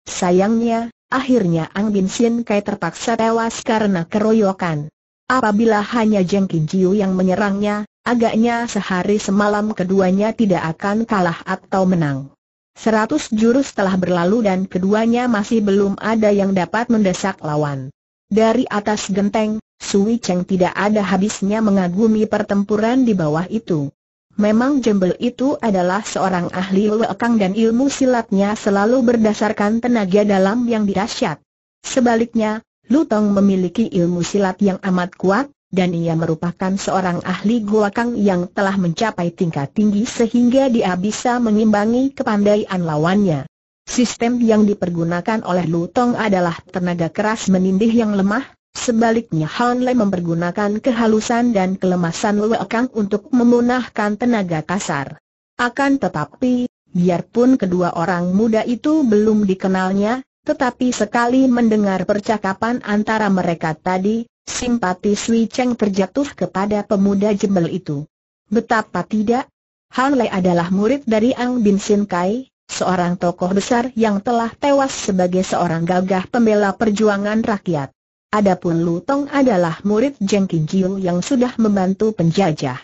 Sayangnya, akhirnya Ang Bin Sin Kai terpaksa tewas karena keroyokan. Apabila hanya Jeng Kin Jiu yang menyerangnya, Agaknya sehari semalam keduanya tidak akan kalah atau menang. Seratus jurus telah berlalu dan keduanya masih belum ada yang dapat mendesak lawan. Dari atas genteng, Sui Cheng tidak ada habisnya mengagumi pertempuran di bawah itu. Memang Jembel itu adalah seorang ahli lekang dan ilmu silatnya selalu berdasarkan tenaga dalam yang dirasyat. Sebaliknya, Lutong memiliki ilmu silat yang amat kuat, dan ia merupakan seorang ahli kang yang telah mencapai tingkat tinggi sehingga dia bisa mengimbangi kepandaian lawannya. Sistem yang dipergunakan oleh Lutong adalah tenaga keras menindih yang lemah, sebaliknya Han Lei mempergunakan kehalusan dan kelemasan Kang untuk memunahkan tenaga kasar. Akan tetapi, biarpun kedua orang muda itu belum dikenalnya, tetapi sekali mendengar percakapan antara mereka tadi, Simpati Sui Cheng terjatuh kepada pemuda jembel itu. Betapa tidak? Han Lei adalah murid dari Ang Bin Sin Kai, seorang tokoh besar yang telah tewas sebagai seorang gagah pembela perjuangan rakyat. Adapun Lu Tong adalah murid Jeng Qingqiu yang sudah membantu penjajah.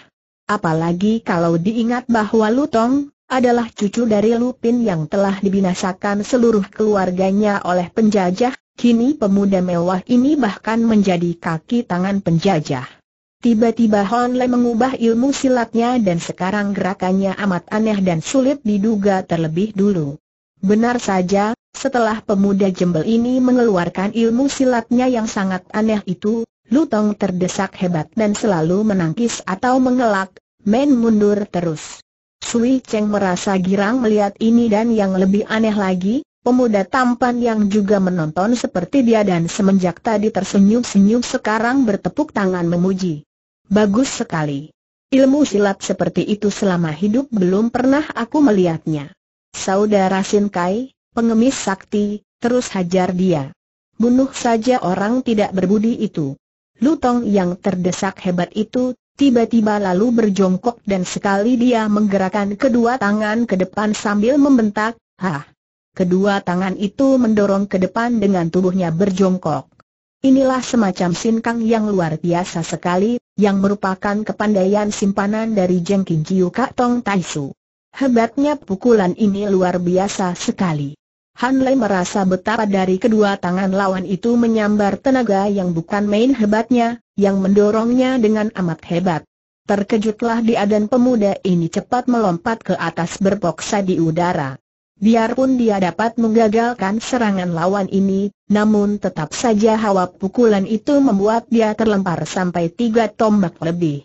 Apalagi kalau diingat bahwa Lu Tong, adalah cucu dari Lupin yang telah dibinasakan seluruh keluarganya oleh penjajah, kini pemuda mewah ini bahkan menjadi kaki tangan penjajah. Tiba-tiba Hon Le mengubah ilmu silatnya dan sekarang gerakannya amat aneh dan sulit diduga terlebih dulu. Benar saja, setelah pemuda jembel ini mengeluarkan ilmu silatnya yang sangat aneh itu, Lutong terdesak hebat dan selalu menangkis atau mengelak, main mundur terus. Sui Cheng merasa girang melihat ini dan yang lebih aneh lagi, pemuda tampan yang juga menonton seperti dia dan semenjak tadi tersenyum-senyum sekarang bertepuk tangan memuji. Bagus sekali. Ilmu silat seperti itu selama hidup belum pernah aku melihatnya. Saudara Sin Kai, pengemis sakti, terus hajar dia. Bunuh saja orang tidak berbudi itu. Lutong yang terdesak hebat itu tiba-tiba lalu berjongkok dan sekali dia menggerakkan kedua tangan ke depan sambil membentak, "Hah!" Kedua tangan itu mendorong ke depan dengan tubuhnya berjongkok. Inilah semacam sinkang yang luar biasa sekali, yang merupakan kepandaian simpanan dari Jengking Kiu Kak Tong Taisu. Hebatnya pukulan ini luar biasa sekali. Han Lei merasa betapa dari kedua tangan lawan itu menyambar tenaga yang bukan main hebatnya, yang mendorongnya dengan amat hebat. Terkejutlah dia dan pemuda ini cepat melompat ke atas berpoksa di udara. Biarpun dia dapat menggagalkan serangan lawan ini, namun tetap saja hawa pukulan itu membuat dia terlempar sampai tiga tombak lebih.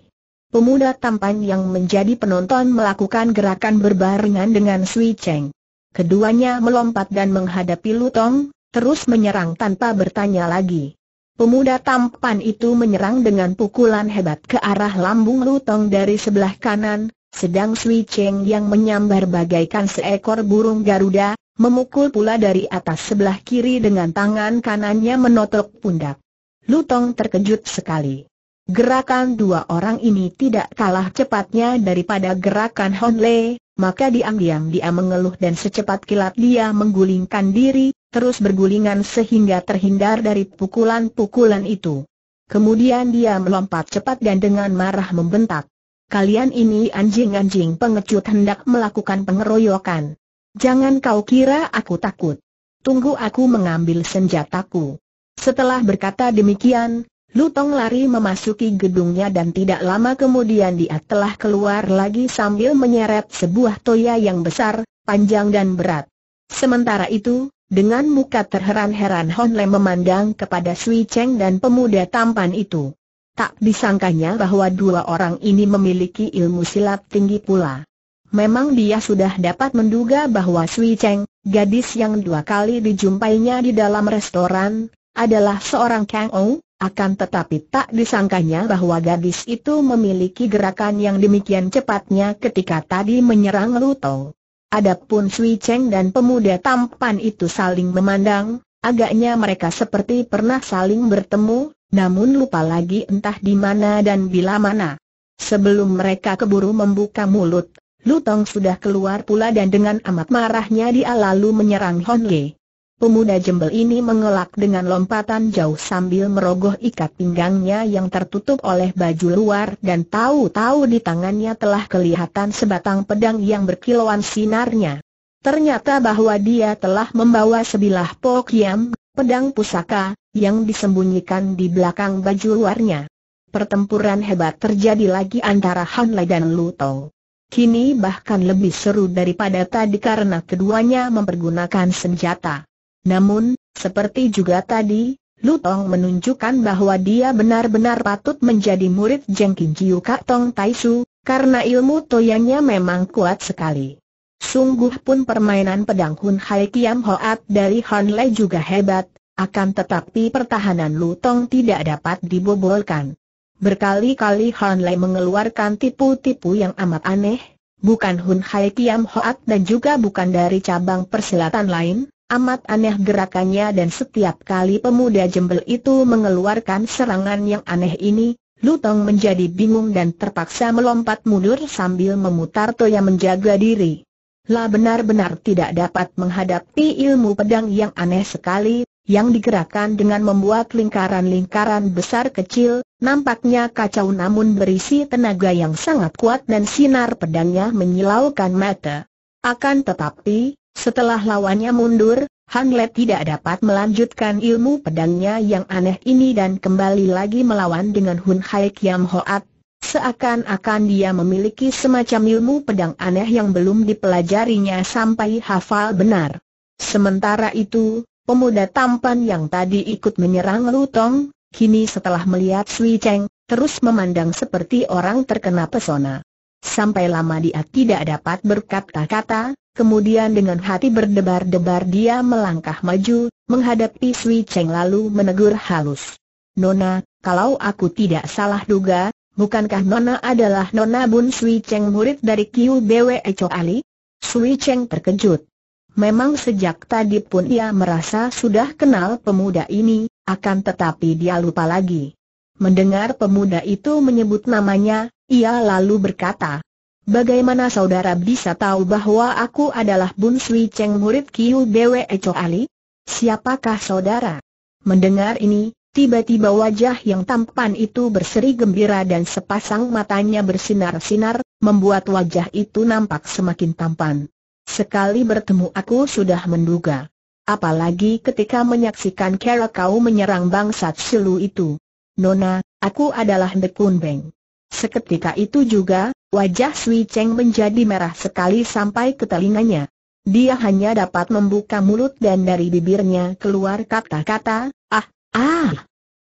Pemuda tampan yang menjadi penonton melakukan gerakan berbarengan dengan Sui Cheng. Keduanya melompat dan menghadapi Lutong, terus menyerang tanpa bertanya lagi. Pemuda tampan itu menyerang dengan pukulan hebat ke arah lambung Lutong dari sebelah kanan, sedang Sui Cheng yang menyambar bagaikan seekor burung Garuda, memukul pula dari atas sebelah kiri dengan tangan kanannya menotok pundak. Lutong terkejut sekali. Gerakan dua orang ini tidak kalah cepatnya daripada gerakan Hon Le, maka diam-diam dia mengeluh dan secepat kilat dia menggulingkan diri, terus bergulingan sehingga terhindar dari pukulan-pukulan itu. Kemudian dia melompat cepat dan dengan marah membentak. Kalian ini anjing-anjing pengecut hendak melakukan pengeroyokan. Jangan kau kira aku takut. Tunggu aku mengambil senjataku. Setelah berkata demikian, Lutong lari memasuki gedungnya dan tidak lama kemudian dia telah keluar lagi sambil menyeret sebuah toya yang besar, panjang dan berat. Sementara itu, dengan muka terheran-heran Hon Le memandang kepada Sui Cheng dan pemuda tampan itu. Tak disangkanya bahwa dua orang ini memiliki ilmu silat tinggi pula. Memang dia sudah dapat menduga bahwa Sui Cheng, gadis yang dua kali dijumpainya di dalam restoran, adalah seorang Kang akan tetapi tak disangkanya bahwa gadis itu memiliki gerakan yang demikian cepatnya ketika tadi menyerang Lutong. Adapun Sui Cheng dan pemuda tampan itu saling memandang, agaknya mereka seperti pernah saling bertemu, namun lupa lagi entah di mana dan bila mana. Sebelum mereka keburu membuka mulut, Lutong sudah keluar pula dan dengan amat marahnya dia lalu menyerang Hon Li. Pemuda jembel ini mengelak dengan lompatan jauh sambil merogoh ikat pinggangnya yang tertutup oleh baju luar dan tahu-tahu di tangannya telah kelihatan sebatang pedang yang berkilauan sinarnya. Ternyata bahwa dia telah membawa sebilah pokyam, pedang pusaka, yang disembunyikan di belakang baju luarnya. Pertempuran hebat terjadi lagi antara Han Lei dan Lu Tong. Kini bahkan lebih seru daripada tadi karena keduanya mempergunakan senjata. Namun, seperti juga tadi, Lutong menunjukkan bahwa dia benar-benar patut menjadi murid Jengkin Jiu Kak Tong Taisu, karena ilmu toyangnya memang kuat sekali. Sungguh pun permainan pedang Hun Hai Kiam Hoat dari Han Lei juga hebat, akan tetapi pertahanan Lutong tidak dapat dibobolkan. Berkali-kali Han Lei mengeluarkan tipu-tipu yang amat aneh, bukan Hun Hai Kiam Hoat dan juga bukan dari cabang persilatan lain, Amat aneh gerakannya dan setiap kali pemuda jembel itu mengeluarkan serangan yang aneh ini, Lutong menjadi bingung dan terpaksa melompat mundur sambil memutar toya menjaga diri. Lah benar-benar tidak dapat menghadapi ilmu pedang yang aneh sekali, yang digerakkan dengan membuat lingkaran-lingkaran besar kecil, nampaknya kacau namun berisi tenaga yang sangat kuat dan sinar pedangnya menyilaukan mata. Akan tetapi, setelah lawannya mundur, Han Le tidak dapat melanjutkan ilmu pedangnya yang aneh ini dan kembali lagi melawan dengan Hun Hai Kiam Hoat. Seakan-akan dia memiliki semacam ilmu pedang aneh yang belum dipelajarinya sampai hafal benar. Sementara itu, pemuda tampan yang tadi ikut menyerang Lutong, kini setelah melihat Sui Cheng, terus memandang seperti orang terkena pesona. Sampai lama dia tidak dapat berkata-kata, Kemudian dengan hati berdebar-debar dia melangkah maju, menghadapi Sui Cheng lalu menegur halus. Nona, kalau aku tidak salah duga, bukankah Nona adalah Nona Bun Sui Cheng murid dari Kiu Bwe Cho Ali? Sui Cheng terkejut. Memang sejak tadi pun ia merasa sudah kenal pemuda ini, akan tetapi dia lupa lagi. Mendengar pemuda itu menyebut namanya, ia lalu berkata, Bagaimana saudara bisa tahu bahwa aku adalah Bun Sui Cheng murid Kiu Bwe Cho Ali? Siapakah saudara? Mendengar ini, tiba-tiba wajah yang tampan itu berseri gembira dan sepasang matanya bersinar-sinar, membuat wajah itu nampak semakin tampan. Sekali bertemu aku sudah menduga. Apalagi ketika menyaksikan cara kau menyerang bangsat Silu itu. Nona, aku adalah Dekun Beng. Seketika itu juga, Wajah Sui Cheng menjadi merah sekali sampai ke telinganya. Dia hanya dapat membuka mulut dan dari bibirnya keluar kata-kata, ah, ah.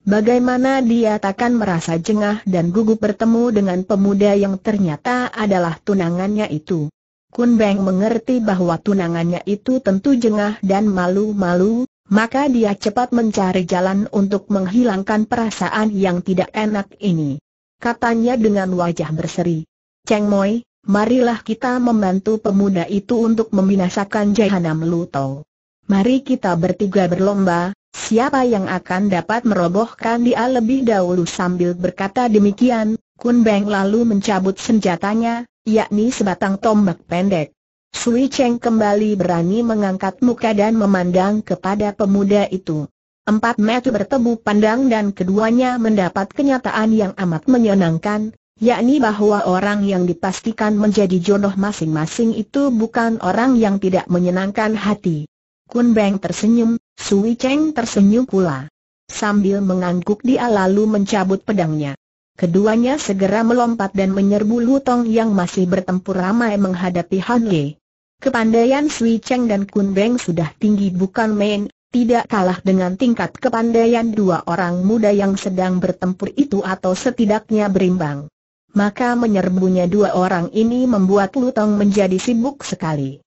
Bagaimana dia takkan merasa jengah dan gugup bertemu dengan pemuda yang ternyata adalah tunangannya itu. Kun Beng mengerti bahwa tunangannya itu tentu jengah dan malu-malu, maka dia cepat mencari jalan untuk menghilangkan perasaan yang tidak enak ini. Katanya dengan wajah berseri. Cheng Moi, marilah kita membantu pemuda itu untuk membinasakan Jahanam Lutong. Mari kita bertiga berlomba, siapa yang akan dapat merobohkan dia lebih dahulu sambil berkata demikian, Kun Beng lalu mencabut senjatanya, yakni sebatang tombak pendek. Sui Cheng kembali berani mengangkat muka dan memandang kepada pemuda itu. Empat metu bertemu pandang dan keduanya mendapat kenyataan yang amat menyenangkan, yakni bahwa orang yang dipastikan menjadi jodoh masing-masing itu bukan orang yang tidak menyenangkan hati. Kun Beng tersenyum, Sui Cheng tersenyum pula. Sambil mengangguk dia lalu mencabut pedangnya. Keduanya segera melompat dan menyerbu Lutong yang masih bertempur ramai menghadapi Han Ye. Kepandaian Sui Cheng dan Kun Beng sudah tinggi bukan main, tidak kalah dengan tingkat kepandaian dua orang muda yang sedang bertempur itu atau setidaknya berimbang maka menyerbunya dua orang ini membuat Lutong menjadi sibuk sekali.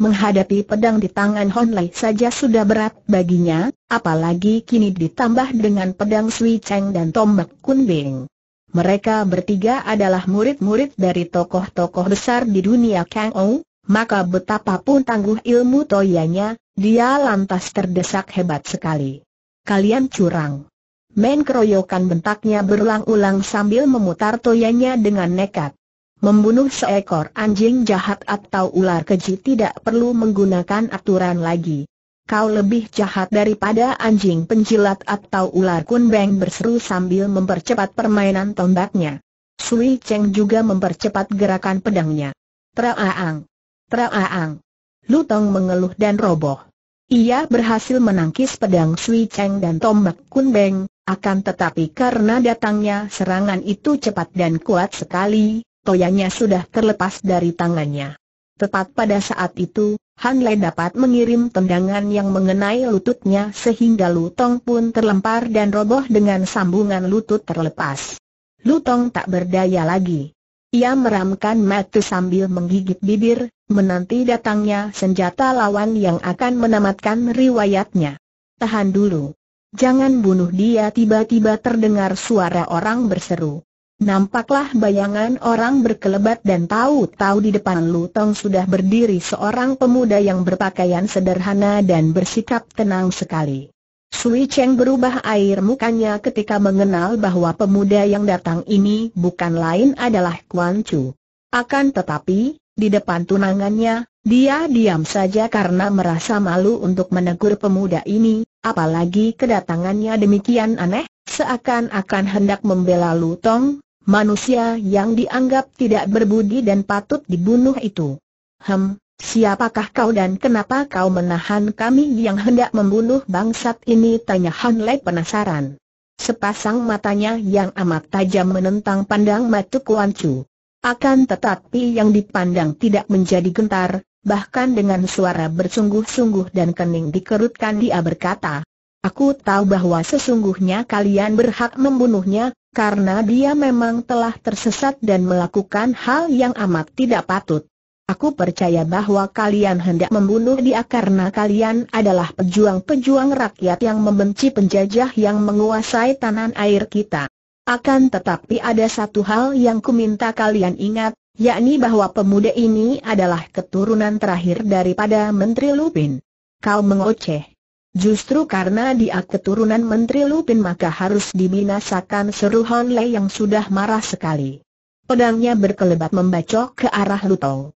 Menghadapi pedang di tangan Honlai saja sudah berat baginya, apalagi kini ditambah dengan pedang Sui Cheng dan tombak Kunbing. Mereka bertiga adalah murid-murid dari tokoh-tokoh besar di dunia Kang Ou, maka betapapun tangguh ilmu toyanya, dia lantas terdesak hebat sekali. Kalian curang. Main keroyokan bentaknya berulang-ulang sambil memutar toyanya dengan nekat. Membunuh seekor anjing jahat atau ular keji tidak perlu menggunakan aturan lagi. Kau lebih jahat daripada anjing penjilat atau ular kunbeng berseru sambil mempercepat permainan tombaknya. Sui Cheng juga mempercepat gerakan pedangnya. Traaang! Traaang! Lutong mengeluh dan roboh. Ia berhasil menangkis pedang Sui Cheng dan tombak Kun Beng, akan tetapi karena datangnya serangan itu cepat dan kuat sekali, toyanya sudah terlepas dari tangannya. Tepat pada saat itu, Han Lei dapat mengirim tendangan yang mengenai lututnya sehingga Lutong pun terlempar dan roboh dengan sambungan lutut terlepas. Lutong tak berdaya lagi. Ia meramkan mata sambil menggigit bibir, menanti datangnya senjata lawan yang akan menamatkan riwayatnya. Tahan dulu. Jangan bunuh dia tiba-tiba terdengar suara orang berseru. Nampaklah bayangan orang berkelebat dan tahu-tahu di depan Lutong sudah berdiri seorang pemuda yang berpakaian sederhana dan bersikap tenang sekali. Sui Cheng berubah air mukanya ketika mengenal bahwa pemuda yang datang ini bukan lain adalah Kuan Chu. Akan tetapi, di depan tunangannya, dia diam saja karena merasa malu untuk menegur pemuda ini, apalagi kedatangannya demikian aneh, seakan-akan hendak membela Lu Tong, manusia yang dianggap tidak berbudi dan patut dibunuh itu. Hem, Siapakah kau dan kenapa kau menahan kami yang hendak membunuh bangsat ini? Tanya Han Lei penasaran. Sepasang matanya yang amat tajam menentang pandang Matu Kuan Chu. Akan tetapi yang dipandang tidak menjadi gentar, bahkan dengan suara bersungguh-sungguh dan kening dikerutkan dia berkata, Aku tahu bahwa sesungguhnya kalian berhak membunuhnya, karena dia memang telah tersesat dan melakukan hal yang amat tidak patut. Aku percaya bahwa kalian hendak membunuh dia karena kalian adalah pejuang-pejuang rakyat yang membenci penjajah yang menguasai tanah air kita. Akan tetapi ada satu hal yang kuminta kalian ingat, yakni bahwa pemuda ini adalah keturunan terakhir daripada Menteri Lupin. Kau mengoceh. Justru karena dia keturunan Menteri Lupin maka harus diminasakan seru Hon Lei yang sudah marah sekali. Pedangnya berkelebat membacok ke arah Lutong.